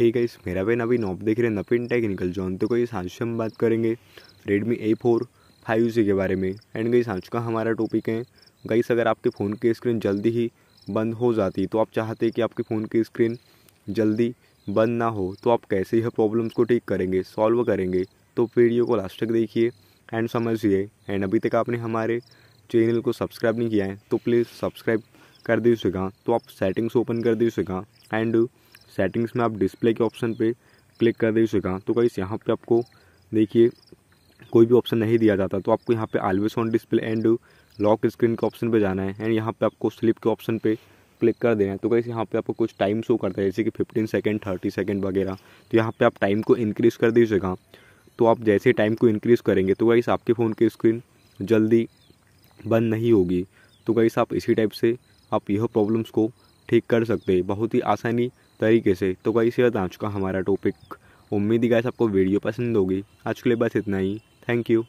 hey guys मेरा बहन अभी नॉप देख रहे हैं नपिन टेक्निकल जॉन तो कोई आज हम बात करेंगे Redmi A four five G के बारे में एंड गई आज का हमारा टॉपिक है गाइस अगर आपके फ़ोन की स्क्रीन जल्दी ही बंद हो जाती तो आप चाहते हैं कि आपके फ़ोन की स्क्रीन जल्दी बंद ना हो तो आप कैसे यह प्रॉब्लम्स को ठीक करेंगे सॉल्व करेंगे तो वीडियो को लास्ट तक देखिए एंड समझिए एंड अभी तक आपने हमारे चैनल को सब्सक्राइब नहीं किया है तो प्लीज़ सब्सक्राइब कर दीजिएगा तो आप सेटिंग्स ओपन कर दीजिएगा एंड सेटिंग्स में आप डिस्प्ले के ऑप्शन पे क्लिक कर दीजिएगा तो कहीं यहाँ पे आपको देखिए कोई भी ऑप्शन नहीं दिया जाता तो आपको यहाँ पे always on display and lock screen के ऑप्शन पे जाना है एंड यहाँ पे आपको स्लिप के ऑप्शन पे क्लिक कर देना है तो कहीं यहाँ पे आपको कुछ टाइम शो करता है जैसे कि फिफ्टीन सेकेंड थर्टी सेकेंड वगैरह तो यहाँ पर आप टाइम को इंक्रीज़ कर दीजिएगा तो आप जैसे टाइम को इंक्रीज़ करेंगे तो कहीं आपके फ़ोन की स्क्रीन जल्दी बंद नहीं होगी तो कहीं आप इसी टाइप से आप यह प्रॉब्लम्स को ठीक कर सकते हैं बहुत ही आसानी तरीके से तो गाइस ये आ चुका हमारा टॉपिक उम्मीद ही गाइस आपको वीडियो पसंद होगी आज के लिए बस इतना ही थैंक यू